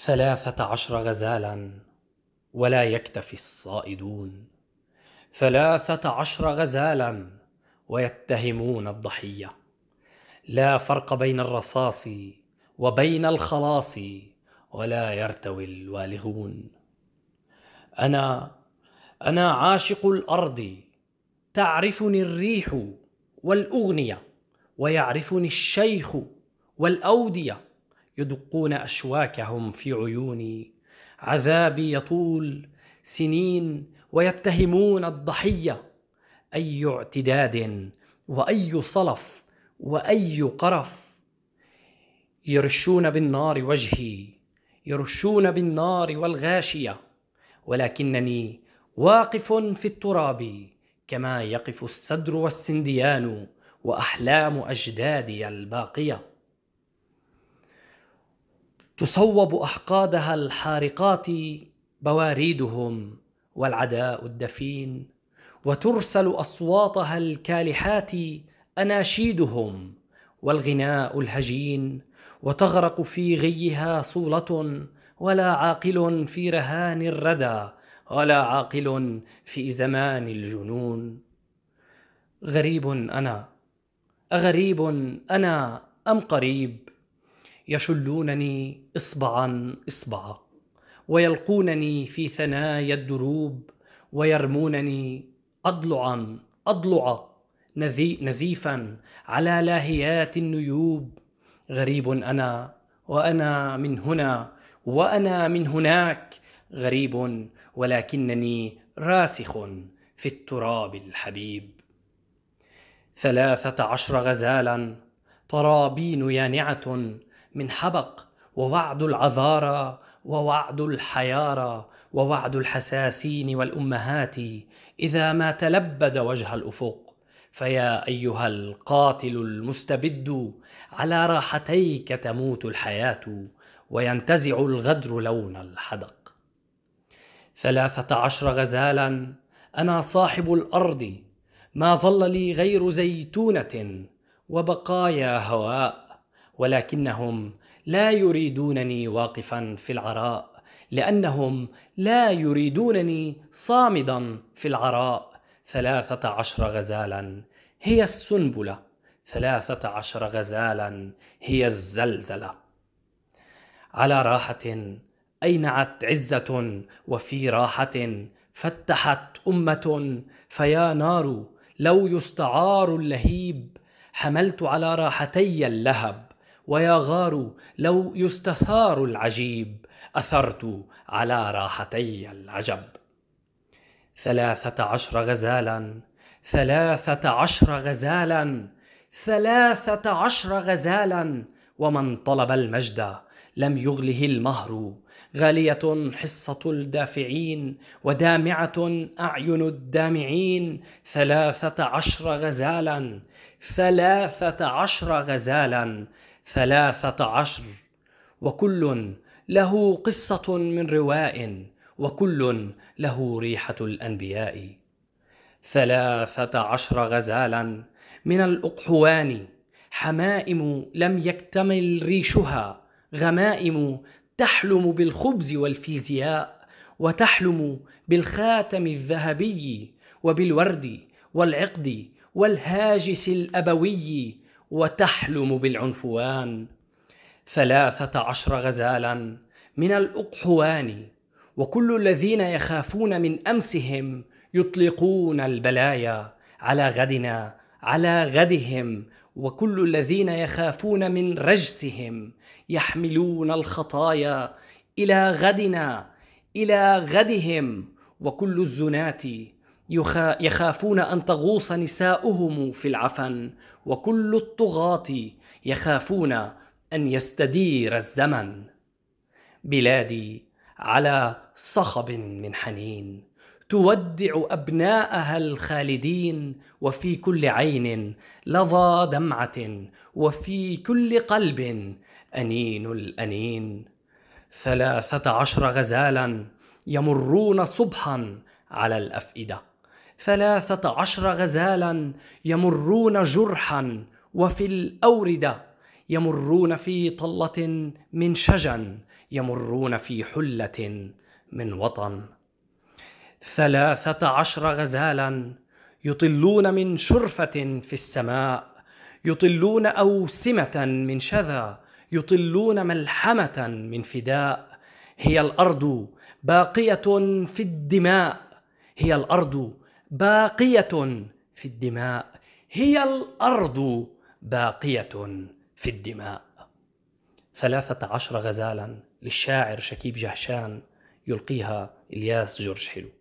ثلاثة عشر غزالا ولا يكتفي الصائدون ثلاثة عشر غزالا ويتهمون الضحية لا فرق بين الرصاص وبين الخلاص ولا يرتوي الوالغون أنا أنا عاشق الأرض تعرفني الريح والأغنية ويعرفني الشيخ والأودية يدقون اشواكهم في عيوني عذابي يطول سنين ويتهمون الضحيه اي اعتداد واي صلف واي قرف يرشون بالنار وجهي يرشون بالنار والغاشيه ولكنني واقف في التراب كما يقف السدر والسنديان واحلام اجدادي الباقيه تصوب احقادها الحارقات بواريدهم والعداء الدفين وترسل اصواتها الكالحات اناشيدهم والغناء الهجين وتغرق في غيها صوله ولا عاقل في رهان الردى ولا عاقل في زمان الجنون غريب انا اغريب انا ام قريب يشلونني اصبعا اصبعا ويلقونني في ثنايا الدروب ويرمونني اضلعا اضلعا نزيفا على لاهيات النيوب غريب انا وانا من هنا وانا من هناك غريب ولكنني راسخ في التراب الحبيب ثلاثه عشر غزالا طرابين يانعه من حبق ووعد العذارى ووعد الحيارى ووعد الحساسين والامهات اذا ما تلبد وجه الافق فيا ايها القاتل المستبد على راحتيك تموت الحياه وينتزع الغدر لون الحدق ثلاثه عشر غزالا انا صاحب الارض ما ظل لي غير زيتونه وبقايا هواء ولكنهم لا يريدونني واقفا في العراء لأنهم لا يريدونني صامدا في العراء ثلاثة عشر غزالا هي السنبلة ثلاثة عشر غزالا هي الزلزلة على راحة أينعت عزة وفي راحة فتحت أمة فيا نار لو يستعار اللهيب حملت على راحتي اللهب ويا غار لو يستثار العجيب أثرت على راحتي العجب ثلاثة عشر غزالا ثلاثة عشر غزالا ثلاثة عشر غزالا ومن طلب المجد لم يغله المهر غالية حصة الدافعين ودامعة أعين الدامعين ثلاثة عشر غزالا ثلاثة عشر غزالا ثلاثة عشر وكل له قصة من رواء وكل له ريحة الأنبياء ثلاثة عشر غزالا من الأقحوان حمائم لم يكتمل ريشها غمائم تحلم بالخبز والفيزياء وتحلم بالخاتم الذهبي وبالورد والعقد والهاجس الأبوي وتحلم بالعنفوان ثلاثة عشر غزالا من الأقحوان وكل الذين يخافون من أمسهم يطلقون البلايا على غدنا على غدهم وكل الذين يخافون من رجسهم يحملون الخطايا إلى غدنا إلى غدهم وكل الزنات يخافون أن تغوص نساؤهم في العفن وكل الطغاة يخافون أن يستدير الزمن بلادي على صخب من حنين تودع أبناءها الخالدين وفي كل عين لظى دمعة وفي كل قلب أنين الأنين ثلاثة عشر غزالا يمرون صبحا على الأفئدة ثلاثة عشر غزالا يمرون جرحا وفي الأوردة يمرون في طلة من شجن يمرون في حلة من وطن ثلاثة عشر غزالا يطلون من شرفة في السماء يطلون أوسمة من شذا يطلون ملحمة من فداء هي الأرض باقية في الدماء هي الأرض باقيه في الدماء هي الارض باقيه في الدماء ثلاثه عشر غزالا للشاعر شكيب جهشان يلقيها الياس جورج حلو